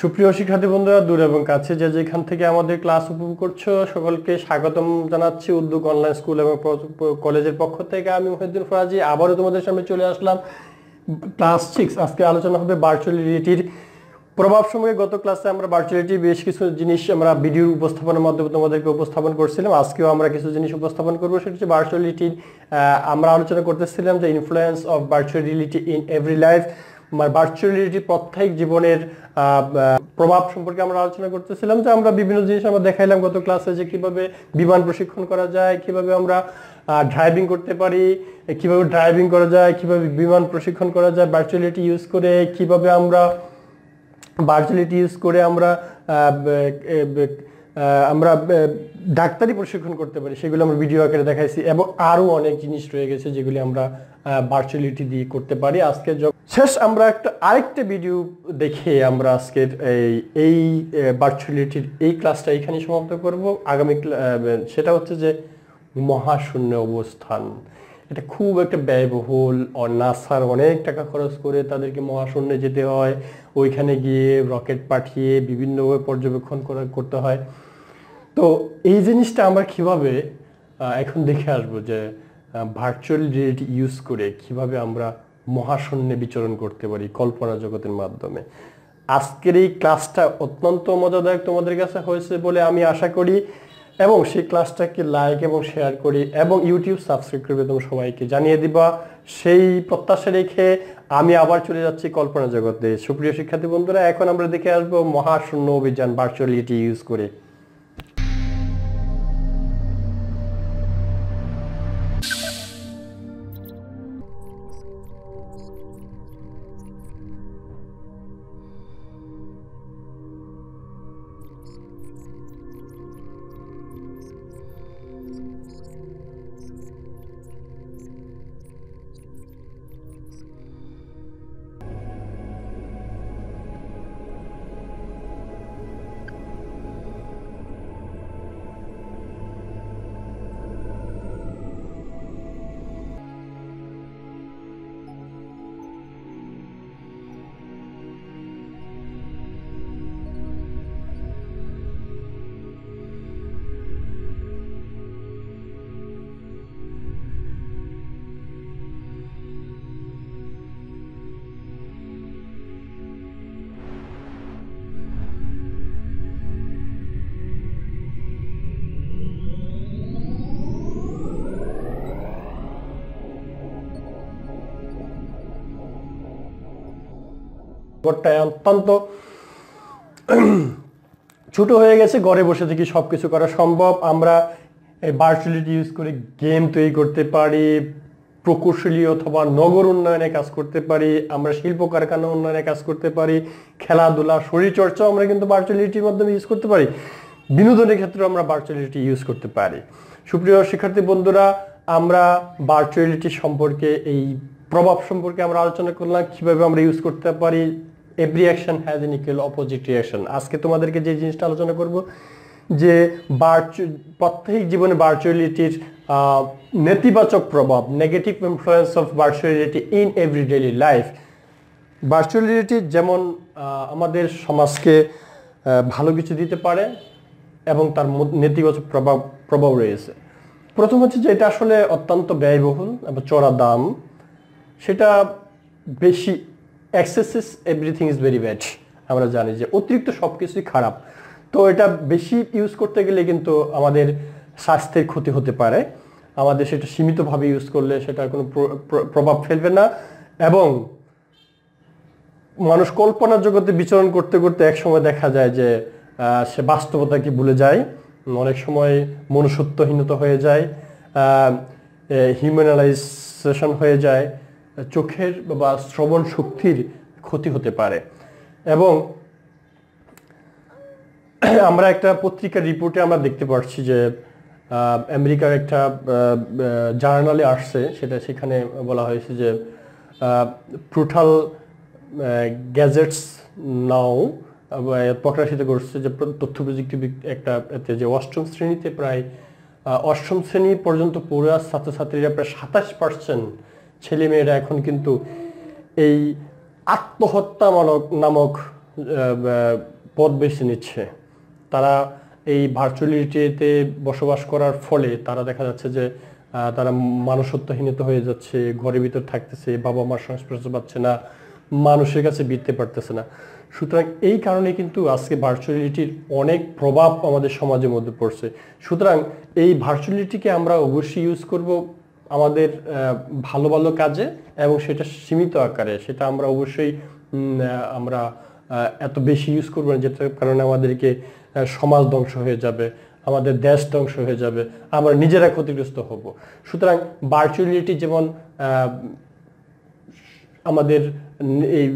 সুপ্রিয় শিক্ষার্থী বন্ধুরা দূর এবং কাছে যে যেখান থেকে আমাদের ক্লাস উপভোগ করছো সকলকে স্বাগতম জানাচ্ছি উদ্যোগ অনলাইন স্কুল এবং কলেজের পক্ষ থেকে আমি মহিদ্দিন ফরাজি আবারও তোমাদের সামনে চলে আসলাম ক্লাস সিক্স আজকে আলোচনা হবে ভার্চুয়ালিটির প্রভাব সময়ে গত ক্লাসে আমরা ভার্চুয়ালিটি বেশ কিছু জিনিস আমরা ভিডিও উপস্থাপনের মাধ্যমে তোমাদেরকে উপস্থাপন করছিলাম আজকেও আমরা কিছু জিনিস উপস্থাপন করবো সেটা হচ্ছে ভার্চুয়ালিটির আমরা আলোচনা করতেছিলাম যে influence of virtuality in every life virtual reality প্রত্যেক জীবনের প্রভাব সম্পর্কে আমরা আলোচনা করতেছিলাম যে আমরা বিভিন্ন জিনিস আমরা দেখাইলাম গত ক্লাসে যে কিভাবে বিমান প্রশিক্ষণ করা যায় কিভাবে আমরা ড্রাইভিং করতে পারি কিভাবে ড্রাইভিং করা যায় কিভাবে বিমান প্রশিক্ষণ করা যায় ভার্চুয়ালিটি ইউজ করে কিভাবে আমরা ভার্চুয়ালিটি ইউজ করে আমরা আমরা ডাক্তারি প্রশিক্ষণ করতে পারি সেগুলো আমরা ভিডিও আকারে দেখাইছি এবং আরও অনেক জিনিস রয়ে গেছে যেগুলি আমরা ভার্চুয়ালিটি দিয়ে করতে পারি আজকে শেষ আমরা একটা আরেকটা ভিডিও দেখে আমরা আজকের এই এই ভার্চুয়ালিটির এই ক্লাসটা এখানে সমাপ্ত করব আগামী সেটা হচ্ছে যে মহাশূন্য অবস্থান এটা খুব একটা ব্যয়বহুল নাসার অনেক টাকা খরচ করে তাদেরকে মহাশূন্যে যেতে হয় ওইখানে গিয়ে রকেট পাঠিয়ে বিভিন্নভাবে পর্যবেক্ষণ করা করতে হয় তো এই জিনিসটা আমরা কিভাবে এখন দেখে আসবো যে ভার্চুয়াল রিয়েলিটি ইউজ করে কিভাবে আমরা মহাশূন্যে বিচরণ করতে পারি কল্পনা জগতের মাধ্যমে আজকের এই ক্লাসটা অত্যন্ত মজাদায়ক তোমাদের কাছে হয়েছে বলে আমি আশা করি এবং সেই ক্লাসটাকে লাইক এবং শেয়ার করি এবং ইউটিউব সাবস্ক্রাইব করবে তোমার সবাইকে জানিয়ে দিবা সেই প্রত্যাশা রেখে আমি আবার চলে যাচ্ছি কল্পনা জগতে সুপ্রিয় শিক্ষার্থী বন্ধুরা এখন আমরা দেখে আসবো মহাশূন্য অভিযান ভার্চুয়ালিটি ইউজ করে কোডটায় অত্যন্ত ছোটো হয়ে গেছে ঘরে বসে থেকে সব কিছু করা সম্ভব আমরা এই ভার্চুয়ালিটি ইউজ করে গেম তৈরি করতে পারি প্রকৌশলী অথবা নগর উন্নয়নে কাজ করতে পারি আমরা শিল্প কারখানা উন্নয়নে কাজ করতে পারি খেলাধুলা শরীরচর্চাও আমরা কিন্তু ভার্চুয়ালিটির মাধ্যমে ইউজ করতে পারি বিনোদনের ক্ষেত্রে আমরা ভার্চুয়ালিটি ইউজ করতে পারি সুপ্রিয় শিক্ষার্থী বন্ধুরা আমরা ভার্চুয়ালিটি সম্পর্কে এই প্রভাব সম্পর্কে আমরা আলোচনা করলাম কীভাবে আমরা ইউজ করতে পারি every action has an equal opposite reaction আজকে তোমাদেরকে যে জিনিসটা আলোচনা করব যে ভার্চু প্রত্যেক জীবনে ভার্চুয়ালিটির নেতিবাচক প্রভাব negative influence of virtuality in every daily life virtuality যেমন আমাদের সমাজকে ভালো কিছু দিতে পারে এবং তার নেতিবাচক প্রভাব প্রভাব রয়েছে প্রথম হচ্ছে যে এটা আসলে অত্যন্ত ব্যয়বহুল এবং চড়া দাম সেটা বেশি accesses everything is very bad আমরা জানি যে অতিরিক্ত সব কিছুই খারাপ তো এটা বেশি ইউজ করতে গেলে কিন্তু আমাদের স্বাস্থ্যের ক্ষতি হতে পারে আমাদের সেটা সীমিতভাবে ইউজ করলে সেটার কোনো প্রভাব ফেলবে না এবং মানুষ কল্পনার জগতে বিচরণ করতে করতে একসময় দেখা যায় যে সে বাস্তবতাকে ভুলে যায় অনেক সময় মনুষ্যত্বহীনতা হয়ে যায় হিউম্যানালাইজেশন হয়ে যায় চোখের বা শ্রবণ শক্তির ক্ষতি হতে পারে এবং আমরা একটা পত্রিকার রিপোর্টে আমরা দেখতে পাচ্ছি যে আমেরিকার একটা জার্নালে আসছে সেটা সেখানে বলা হয়েছে যে প্রোটাল গ্যাজেটস নাও প্রকাশিত করছে যে তথ্য প্রযুক্তি একটা এতে যে অষ্টম শ্রেণীতে প্রায় অষ্টম শ্রেণী পর্যন্ত পড়ুয়া ছাত্রছাত্রীরা প্রায় সাতাশ পার্সেন্ট ছেলেমেয়েরা এখন কিন্তু এই আত্মহত্যামূলক নামক পথ বেছে নিচ্ছে তারা এই ভার্চুয়ালিটিতে বসবাস করার ফলে তারা দেখা যাচ্ছে যে তারা মানুষত্বহীনত হয়ে যাচ্ছে ঘরের ভিতর থাকতেছে বাবা মার সংস্পর্শ পাচ্ছে না মানুষের কাছে বিরতে পারতেছে না সুতরাং এই কারণে কিন্তু আজকে ভার্চুয়ালিটির অনেক প্রভাব আমাদের সমাজের মধ্যে পড়ছে সুতরাং এই ভার্চুয়ালিটিকে আমরা অবশ্যই ইউজ করব আমাদের ভালো ভালো কাজে এবং সেটা সীমিত আকারে সেটা আমরা অবশ্যই আমরা এত বেশি ইউজ করবো না যেটার কারণে আমাদেরকে সমাজ ধ্বংস হয়ে যাবে আমাদের দেশ ধ্বংস হয়ে যাবে আমরা নিজেরা ক্ষতিগ্রস্ত হব সুতরাং ভার্চুয়ালিটি যেমন আমাদের এই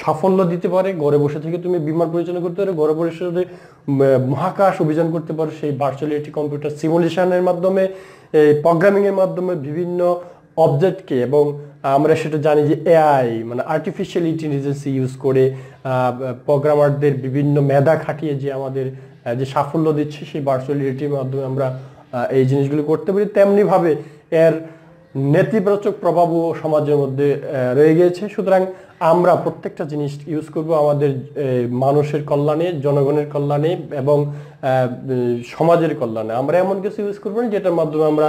সাফল্য দিতে পারে ঘরে বসে থেকে তুমি বিমান পরিচালনা করতে পারো ঘরে বসে মহাকাশ অভিযান করতে পারো সেই ভার্চুয়ালিটি কম্পিউটার সিমুলেশনের মাধ্যমে প্রোগ্রামিংয়ের মাধ্যমে বিভিন্ন অবজেক্টকে এবং আমরা সেটা জানি যে এআই মানে আর্টিফিশিয়াল ইন্টেলিজেন্স ইউজ করে প্রোগ্রামারদের বিভিন্ন মেধা খাটিয়ে যে আমাদের যে সাফল্য দিচ্ছে সেই ভার্চুয়ালিটির মাধ্যমে আমরা এই জিনিসগুলো করতে পারি তেমনিভাবে এর নেতিবাচক প্রভাবও সমাজের মধ্যে রয়ে গিয়েছে সুতরাং আমরা প্রত্যেকটা জিনিস ইউজ করব আমাদের মানুষের কল্যাণে জনগণের কল্যাণে এবং সমাজের কল্যাণে আমরা এমন কিছু ইউজ করবো না যেটার মাধ্যমে আমরা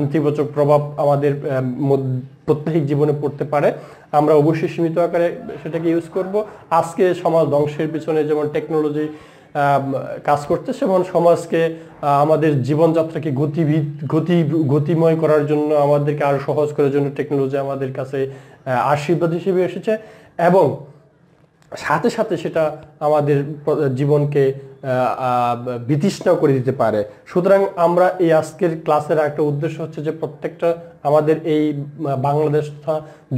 নেতিবাচক প্রভাব আমাদের প্রত্যেক জীবনে পড়তে পারে আমরা অবশ্যই সীমিত আকারে সেটাকে ইউজ করব আজকে সমাজ ধ্বংসের পিছনে যেমন টেকনোলজি কাজ করতেছে এবং সমাজকে আমাদের জীবনযাত্রাকে গতিবিদ গতি গতিময় করার জন্য আমাদেরকে আরও সহজ করার জন্য টেকনোলজি আমাদের কাছে আশীর্বাদ হিসেবে এসেছে এবং সাথে সাথে সেটা আমাদের জীবনকে বিতৃষ্ণাও করে দিতে পারে সুতরাং আমরা এই আজকের ক্লাসের একটা উদ্দেশ্য হচ্ছে যে প্রত্যেকটা আমাদের এই বাংলাদেশ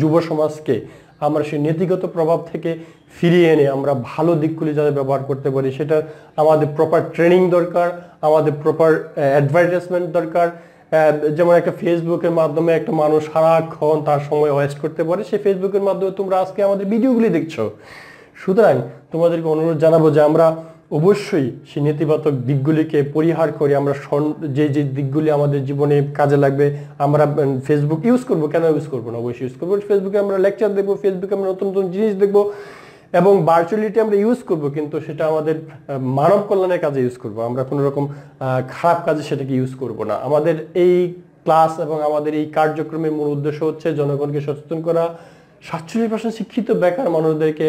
যুব সমাজকে আমরা সেই নীতিগত প্রভাব থেকে ফিরিয়ে এনে আমরা ভালো দিকগুলি যাতে ব্যবহার করতে পারি সেটা আমাদের প্রপার ট্রেনিং দরকার আমাদের প্রপার অ্যাডভার্টাইজমেন্ট দরকার যেমন একটা ফেসবুকের মাধ্যমে একটা মানুষ সারাক্ষণ তার সময় ওয়েস্ট করতে পারে সেই ফেসবুকের মাধ্যমে তোমরা আজকে আমাদের ভিডিওগুলি দেখছো সুতরাং তোমাদেরকে অনুরোধ জানাবো যে আমরা অবশ্যই সেই নেতিবাচক দিকগুলিকে পরিহার করে আমরা যে যে দিকগুলি আমাদের জীবনে কাজে লাগবে আমরা ফেসবুক ইউজ করব কেন ইউজ করবো না অবশ্যই ইউজ করবো ফেসবুকে আমরা লেকচার দেখবো ফেসবুকে আমরা নতুন নতুন জিনিস দেখবো এবং ভার্চুয়ালিটি আমরা ইউজ করব কিন্তু সেটা আমাদের মানব কল্যাণের কাজে ইউজ করব আমরা কোনো রকম খারাপ কাজে সেটাকে ইউজ করব না আমাদের এই ক্লাস এবং আমাদের এই কার্যক্রমের মূল উদ্দেশ্য হচ্ছে জনগণকে সচেতন করা সাতচল্লিশ পার্সেন্ট শিক্ষিত বেকার মানুষদেরকে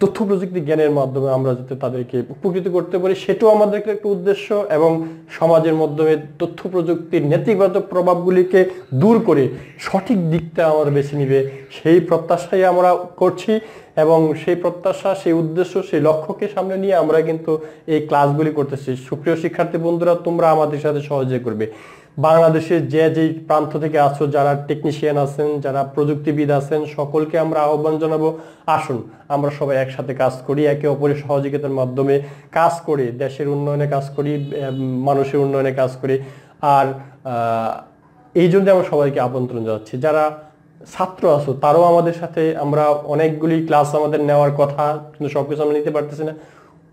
তথ্য প্রযুক্তি জ্ঞানের মাধ্যমে আমরা যাতে তাদেরকে উপকৃত করতে পারি সেটাও আমাদের একটা উদ্দেশ্য এবং সমাজের মাধ্যমে তথ্য প্রযুক্তির নেতিবাচক প্রভাবগুলিকে দূর করে সঠিক দিকটা আমরা বেছে নিবে সেই প্রত্যাশাই আমরা করছি এবং সেই প্রত্যাশা সেই উদ্দেশ্য সেই লক্ষ্যকে সামনে নিয়ে আমরা কিন্তু এই ক্লাসগুলি করতেছি সুপ্রিয় শিক্ষার্থী বন্ধুরা তোমরা আমাদের সাথে সহযোগ করবে বাংলাদেশের যে যে প্রান্ত থেকে আছো যারা টেকনিশিয়ান আছেন যারা প্রযুক্তিবিদ আছেন সকলকে আমরা আহ্বান জানাবো আসুন আমরা সবাই একসাথে কাজ করি একে অপরের সহযোগিতার মাধ্যমে কাজ করি দেশের উন্নয়নে কাজ করি মানুষের উন্নয়নে কাজ করি আর এই জন্য আমরা সবাইকে আমন্ত্রণ জানাচ্ছি যারা ছাত্র আছো তারও আমাদের সাথে আমরা অনেকগুলি ক্লাস আমাদের নেওয়ার কথা কিন্তু সবকিছু আমরা নিতে পারতেছি না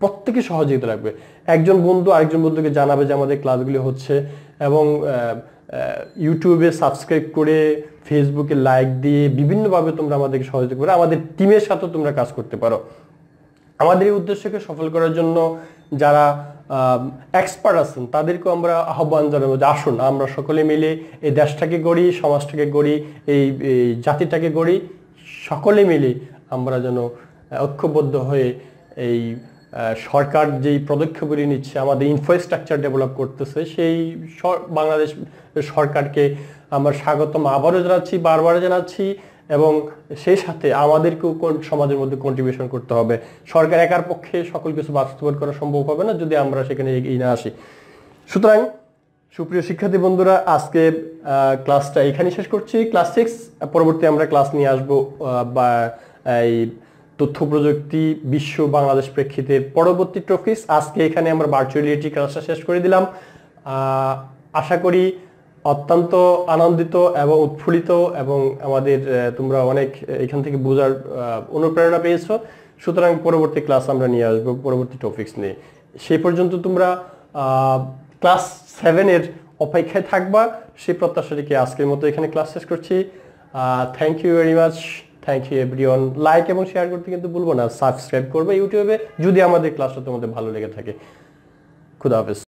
প্রত্যেকে সহযোগিতা লাগবে একজন বন্ধু আরেকজন বন্ধুকে জানাবে যে আমাদের ক্লাসগুলি হচ্ছে এবং ইউটিউবে সাবস্ক্রাইব করে ফেসবুকে লাইক দিয়ে বিভিন্নভাবে তোমরা আমাদেরকে সহযোগিতা করে আমাদের টিমের সাথেও তোমরা কাজ করতে পারো আমাদের এই উদ্দেশ্যকে সফল করার জন্য যারা এক্সপার্ট আছেন তাদেরকেও আমরা আহ্বান জানাবো যে আসুন আমরা সকলে মিলে এই দেশটাকে গড়ি সমাজটাকে গড়ি এই জাতিটাকে গড়ি সকলে মিলে আমরা যেন ঐক্যবদ্ধ হয়ে এই সরকার যেই পদক্ষেপগুলি নিচ্ছে আমাদের ইনফ্রাস্ট্রাকচার ডেভেলপ করতেছে সেই বাংলাদেশ সরকারকে আমরা স্বাগতম আবারও জানাচ্ছি বারবার জানাচ্ছি এবং সেই সাথে আমাদেরকেও কোন সমাজের মধ্যে কন্ট্রিবিউশন করতে হবে সরকার একার পক্ষে সকল কিছু বাস্তবায়ন করা সম্ভব হবে না যদি আমরা সেখানে এগিয়ে না আসি সুতরাং সুপ্রিয় শিক্ষার্থী বন্ধুরা আজকে ক্লাসটা এখানে শেষ করছি ক্লাস সিক্স পরবর্তী আমরা ক্লাস নিয়ে আসবো বা এই তথ্য প্রযুক্তি বিশ্ব বাংলাদেশ প্রেক্ষিতে পরবর্তী টপিক্স আজকে এখানে আমরা ভার্চুয়ালিটি ক্লাসটা শেষ করে দিলাম আশা করি অত্যন্ত আনন্দিত এবং উৎফুল্লিত এবং আমাদের তোমরা অনেক এখান থেকে বোঝার অনুপ্রেরণা পেয়েছ সুতরাং পরবর্তী ক্লাস আমরা নিয়ে আসবো পরবর্তী টপিক্স নিয়ে সেই পর্যন্ত তোমরা ক্লাস সেভেনের অপেক্ষায় থাকবা সেই প্রত্যাশাটিকে আজকের মতো এখানে ক্লাস শেষ করছি thank you very much thank you everyone like এবং শেয়ার করতে কিন্তু ভুলবো না সাবস্ক্রাইব করবে ইউটিউবে যদি আমাদের ক্লাসটা তোমাদের ভালো লেগে থাকে খুদা হাফেজ